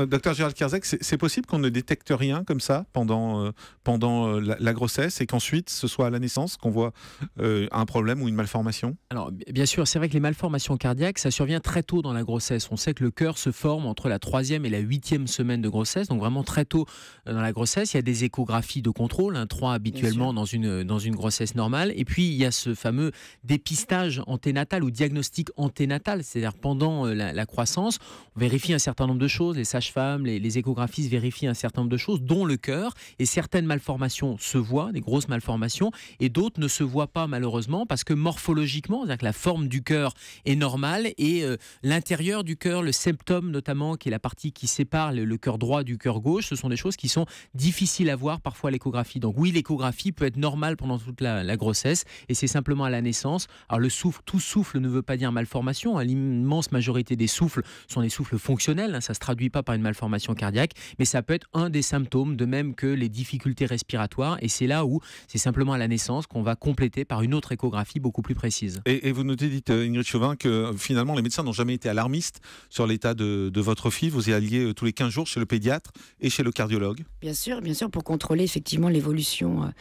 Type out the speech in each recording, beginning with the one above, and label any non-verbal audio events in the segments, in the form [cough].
Euh, docteur Gérald Kerzec, c'est possible qu'on ne détecte rien comme ça pendant, euh, pendant euh, la, grossesse et qu'ensuite ce soit à la naissance qu'on voit un problème ou une malformation Alors bien sûr, c'est vrai que les malformations cardiaques, ça survient très tôt dans la grossesse. On sait que le cœur se forme entre la troisième et la huitième semaine de grossesse, donc vraiment très tôt dans la grossesse. Il y a des échographies de contrôle, un hein, 3 habituellement dans une, dans une grossesse normale. Et puis il y a ce fameux dépistage anténatal ou diagnostic anténatal, c'est-à-dire pendant la, croissance, on vérifie un certain nombre de choses, et sages femmes les, les, échographistes vérifient un certain nombre de choses, dont le cœur, et certaines malformations se voient, des grosses malformations, et d'autres ne se voient pas malheureusement parce que morphologiquement, c'est-à-dire que la forme du cœur est normale et euh, l'intérieur du cœur, le symptôme notamment, qui est la partie qui sépare le, cœur droit du cœur gauche, ce sont des choses qui sont difficiles à voir parfois à l'échographie. Donc oui, l'échographie peut être normale pendant toute la, grossesse et c'est simplement à la naissance. Alors le souffle, tout souffle ne veut pas dire malformation. Hein. L'immense majorité des souffles sont des souffles fonctionnels. Hein. ça se traduit pas par une malformation cardiaque, mais ça peut être un des symptômes, de même que les difficultés respiratoires. Et c'est là où c'est simplement à la naissance qu'on va compléter par une autre échographie beaucoup plus précise. Et, vous notez, dites euh, Ingrid Chauvin, que euh, finalement les médecins n'ont jamais été alarmistes sur l'état de, votre fille. Vous y alliez euh, tous les 15 jours chez le pédiatre et chez le cardiologue. Bien sûr, bien sûr, pour contrôler effectivement l'évolution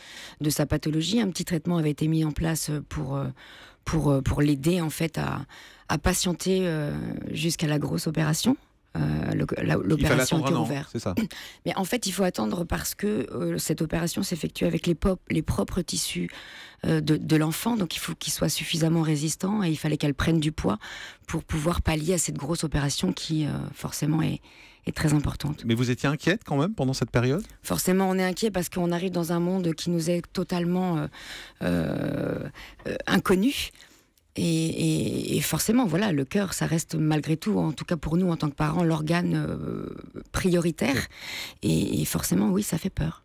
de sa pathologie. Un petit traitement avait été mis en place pour pour, pour l'aider en fait à, à patienter jusqu'à la grosse opération. Euh, l'opération ouverte. C'est ça. [clears throat] Mais en fait, il faut attendre parce que euh, cette opération s'effectue avec les, propres tissus euh, de, l'enfant, donc il faut qu'il soit suffisamment résistant et il fallait qu'elle prenne du poids pour pouvoir pallier à cette grosse opération qui forcément est, très importante. Mais vous étiez inquiète quand même pendant cette période Forcément, on est inquiet parce qu'on arrive dans un monde qui nous est totalement inconnu. Et, forcément, voilà, le cœur, ça reste malgré tout, en tout cas pour nous en tant que parents, l'organe euh, prioritaire. et, forcément, oui, ça fait peur.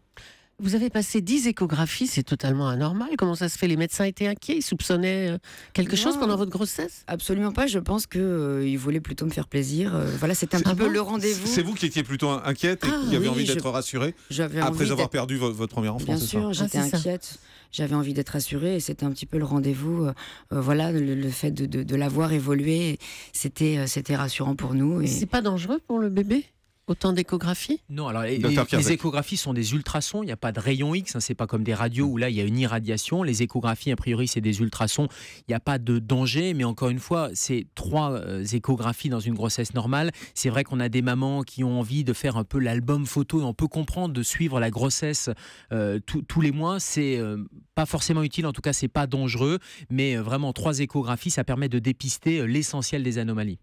Vous avez passé 10 échographies, c'est totalement anormal. Comment ça se fait Les médecins étaient inquiets Ils soupçonnaient euh, quelque chose pendant votre grossesse Absolument pas. Je pense qu'ils euh, voulaient plutôt me faire plaisir. Euh, voilà, c'était un peu le rendez-vous. C'est vous qui étiez plutôt inquiète et ah qui aviez envie d'être rassurée après avoir perdu votre, première premier enfant Bien sûr, j'étais ah, inquiète. J'avais envie d'être rassurée et c'était un petit peu le rendez-vous. voilà, le, fait de, de l'avoir évolué, c'était rassurant pour nous. Et... C'est pas dangereux pour le bébé Autant d'échographies Non, alors les, échographies sont des ultrasons, il n'y a pas de rayon X, hein, c'est pas comme des radios où là il y a une irradiation. Les échographies, a priori, c'est des ultrasons, il n'y a pas de danger, mais encore une fois, c'est trois euh, échographies dans une grossesse normale. C'est vrai qu'on a des mamans qui ont envie de faire un peu l'album photo et on peut comprendre de suivre la grossesse euh, tous les mois. C'est euh, pas forcément utile, en tout cas, c'est pas dangereux, mais vraiment trois échographies, ça permet de dépister l'essentiel des anomalies.